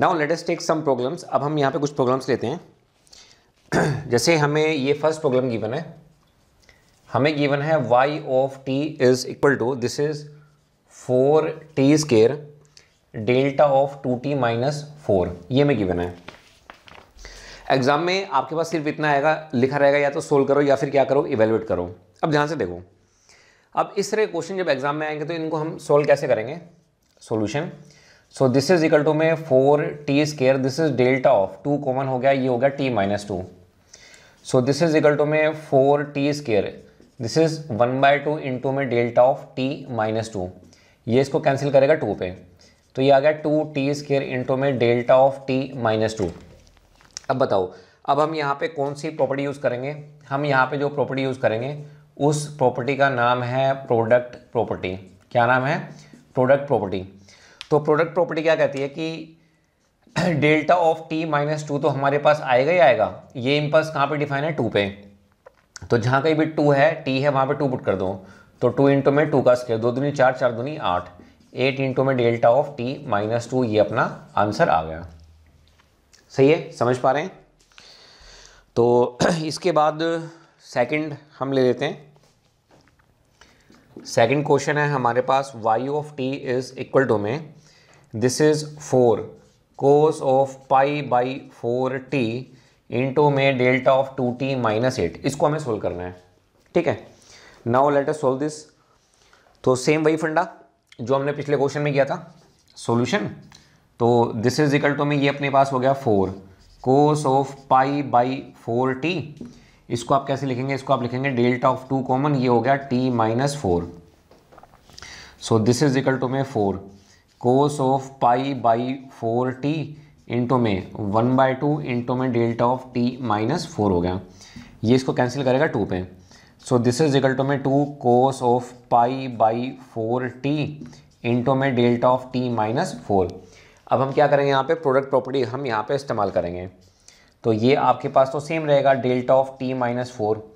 now let us take some problems अब हम यहाँ पे कुछ प्रॉब्लम्स लेते हैं जैसे हमें ये फर्स्ट प्रॉब्लम गिवन है हमें गिवन है y of t is equal to this is four T square delta of two T minus four ये हमें गिवन है एग्जाम में आपके पास सिर्फ इतना आएगा लिखा रहेगा या तो सोल्व करो या फिर क्या करो इवेलुएट करो अब ध्यान से देखो अब इस तरह क्वेश्चन जब एग्जाम में आएंगे तो इनको हम सोल्व कैसे करेंगे solution so this is equal to में four T square this is delta of two common हो गया ये हो गया T minus two so this is equal to में four T square this is one by two into में delta of T minus two ये इसको cancel करेगा टू पे तो ये आ गया टू टी स्केयर इंटू में delta of T minus two अब बताओ अब हम यहाँ पे कौन सी प्रॉपर्टी यूज़ करेंगे हम यहाँ पे जो प्रॉपर्टी यूज़ करेंगे उस प्रॉपर्टी का नाम है प्रोडक्ट प्रॉपर्टी क्या नाम है प्रोडक्ट प्रॉपर्टी तो प्रोडक्ट प्रॉपर्टी क्या कहती है कि delta of T minus two तो हमारे पास आएगा ही आएगा ये इम्पल्स कहाँ पे डिफाइन है टू पे तो जहाँ कहीं भी टू है टी है वहाँ पे टू पुट कर दो तो टू इंटू में टू का स्केयर दो दूनी चार चार दूनी आठ एट इंटू में delta of T minus two ये अपना आंसर आ गया सही है समझ पा रहे हैं तो इसके बाद सेकंड हम ले लेते हैं सेकंड क्वेश्चन है हमारे पास Y of T is equal to में this is four cos of pi by four T into में delta of two T minus eight इसको हमें सोल्व करना है ठीक है now let us solve this तो सेम वही फंडा जो हमने पिछले क्वेश्चन में किया था सोल्यूशन तो दिस इज इक्वल टू में ये अपने पास हो गया four cos of pi by four T इसको आप कैसे लिखेंगे इसको आप लिखेंगे डेल्टा ऑफ टू कॉमन ये हो गया T minus four so this is equal to में four cos of pi by four T into में वन बाई टू इंटू में delta of T minus four हो गया ये इसको कैंसिल करेगा टू पे so this is equal to में two cos of pi by four T into में delta of T minus four अब हम क्या करेंगे यहाँ पे प्रोडक्ट प्रॉपर्टी हम यहाँ पे इस्तेमाल करेंगे तो ये आपके पास तो सेम रहेगा delta of T minus four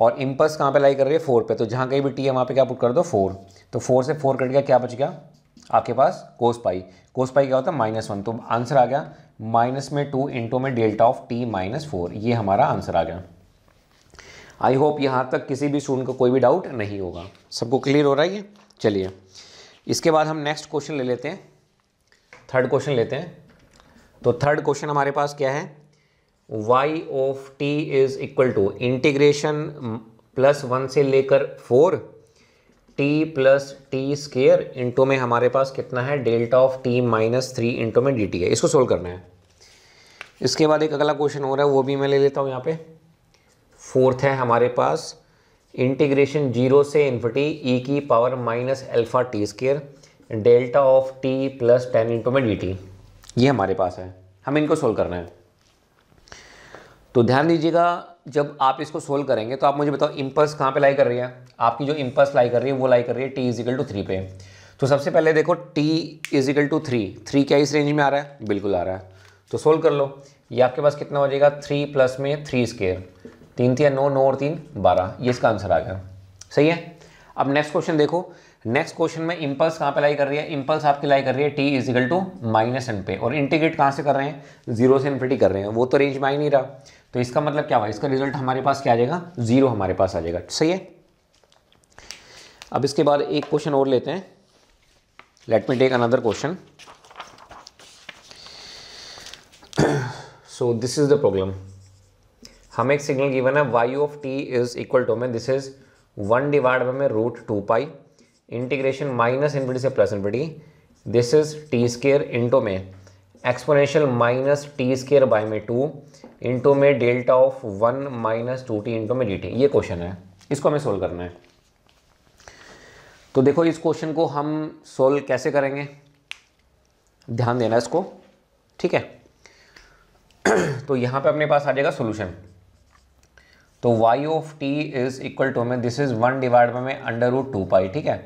और इम्पल्स कहाँ पे लाई कर रही है फोर पे तो जहाँ कहीं भी टी है वहाँ पे क्या पुट कर दो फोर तो फोर से फोर कट गया क्या बच गया आपके पास कोस पाई कोस पाई क्या होता है माइनस वन तो आंसर आ गया माइनस में टू इंटू में delta of T minus four ये हमारा आंसर आ गया आई होप यहाँ तक किसी भी स्टूडेंट को कोई भी डाउट नहीं होगा सबको क्लियर हो रहा है ये चलिए इसके बाद हम नेक्स्ट क्वेश्चन ले लेते हैं थर्ड क्वेश्चन लेते हैं तो थर्ड क्वेश्चन हमारे पास क्या है y of t is equal to integration plus one से लेकर four t plus t square into में हमारे पास कितना है delta of T minus three into में डी टी है इसको सोल्व करना है इसके बाद एक अगला क्वेश्चन हो रहा है वो भी मैं ले लेता हूँ यहाँ पे फोर्थ है हमारे पास इंटीग्रेशन जीरो से इन्फिटी ई e की power minus alpha t square delta of t plus ten into में डी टी ये हमारे पास है हमें इनको सोल्व करना है तो ध्यान दीजिएगा जब आप इसको सोल्व करेंगे तो आप मुझे बताओ इम्पल्स कहाँ पे लाई कर रही है आपकी जो इम्पल्स लाई कर रही है वो लाई कर रही है टी इजिकल टू थ्री पे तो सबसे पहले देखो t is equal to three three क्या इस रेंज में आ रहा है बिल्कुल आ रहा है तो सोल्व कर लो ये आपके पास कितना हो जाएगा थ्री प्लस में थ्री स्केयर तीन तीन नौ नौ और तीन बारह ये इसका आंसर आ गया सही है अब नेक्स्ट क्वेश्चन देखो नेक्स्ट क्वेश्चन में इम्पल्स कहाँ पे लाई कर रही है इम्पल्स आपकी लाई कर रही है t is equal to minus n पे और इंटीग्रेट कहाँ से कर रहे हैं जीरो से इन्फिटी कर रहे हैं वो तो रेंज में आ ही नहीं रहा तो इसका मतलब क्या हुआ इसका रिजल्ट हमारे पास क्या आ जाएगा जीरो हमारे पास आ जाएगा सही है अब इसके बाद एक क्वेश्चन और लेते हैं let me take another question so this is the problem हमें एक सिग्नल गिवन है y of t is equal to में this is one divide by में root two pi integration minus infinity से plus infinity this is t square into में exponential minus t square by में two into में delta of one minus two t into में d t ये question है इसको हमें सोल्व करना है तो देखो इस क्वेश्चन को हम सोल्व कैसे करेंगे ध्यान देना इसको ठीक है तो यहाँ पे अपने पास आ जाएगा सोल्यूशन तो y of t is equal to में this is one divide by में अंडर रूट टू पाई ठीक है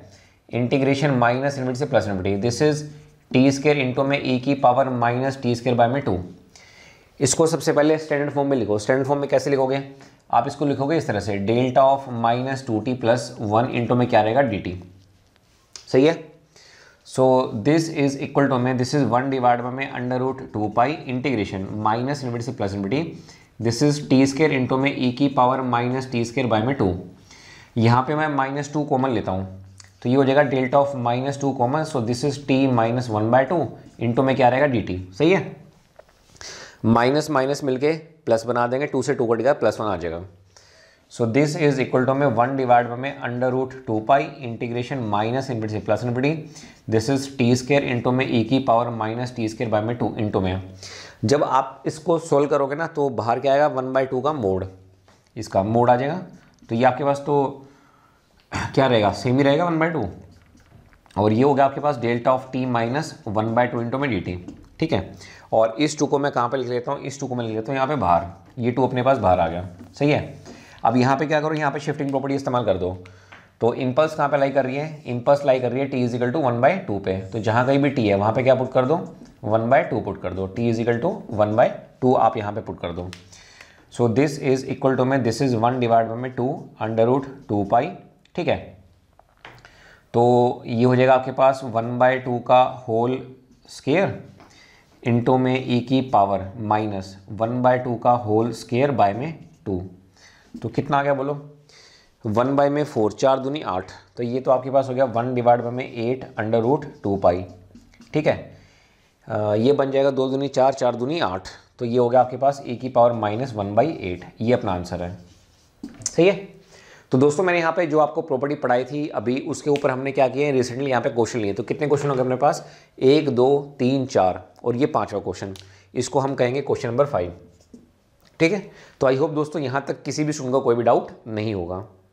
इंटीग्रेशन माइनस इनविटी से plus infinity this is t square into में ई e की power minus t square by में two इसको सबसे पहले स्टैंडर्ड फॉर्म में लिखो स्टैंडर्ड फॉर्म में कैसे लिखोगे आप इसको लिखोगे इस तरह से delta of minus two t plus one into में क्या रहेगा डी टी सही है so this is equal to में this is one divide by में under root two pi integration minus infinity से plus infinity this is t square into में e e की power minus t square by में two यहाँ पे मैं minus two common लेता हूँ तो ये हो जाएगा delta of minus two common so this is t minus one by two into में क्या रहेगा डी टी सही है माइनस माइनस मिलके प्लस बना देंगे टू से टू कट गया प्लस वन आ जाएगा so this is equal to में वन डिवाइड बाई में under root two pi integration minus infinity plus infinity this is t square into में ई की power minus t square by में two into में जब आप इसको सोल्व करोगे ना तो बाहर क्या आएगा वन बाई टू का मोड इसका मोड आ जाएगा तो ये आपके पास तो क्या रहेगा सेम ही रहेगा वन बाय टू और ये हो गया आपके पास delta of T minus one by two into में डी टी ठीक है और इस टू को मैं कहाँ पे लिख लेता हूँ इस टू को मैं लिख लेता हूँ यहाँ पे बाहर ये टू अपने पास बाहर आ गया सही है अब यहाँ पे क्या करो यहाँ पे शिफ्टिंग प्रॉपर्टी इस्तेमाल कर दो तो इम्पल्स कहाँ पे लाई कर रही है इम्पल्स लाई कर रही है t is equal to one by two पे तो जहाँ कहीं भी टी है वहाँ पे क्या पुट कर दो वन बाय टू पुट कर दो t is equal to one by two आप यहाँ पे पुट कर दो so this is equal to में this is one divide by में two under root two pi ठीक है तो ये हो जाएगा आपके पास वन बाय टू का होल स्केयर इंटो में ई e की power minus one by two का होल स्केयर बाय में टू तो कितना आ गया बोलो वन बाय में फोर चार दूनी आठ तो ये तो आपके पास हो गया वन डिवाइड बाई में eight under root two pi ठीक है आ, ये बन जाएगा दो दूनी चार चार दूनी आठ तो ये हो गया आपके पास ए e की power minus one by eight ये अपना आंसर है सही है तो दोस्तों मैंने यहाँ पे जो आपको प्रॉपर्टी पढ़ाई थी अभी उसके ऊपर हमने क्या किया रिसेंटली यहाँ पे क्वेश्चन लिए तो कितने क्वेश्चन होंगे अपने पास एक दो तीन चार और ये पाँचवा क्वेश्चन इसको हम कहेंगे क्वेश्चन नंबर फाइव ठीक है तो आई होप दोस्तों यहाँ तक किसी भी स्टूडेंट का कोई भी डाउट नहीं होगा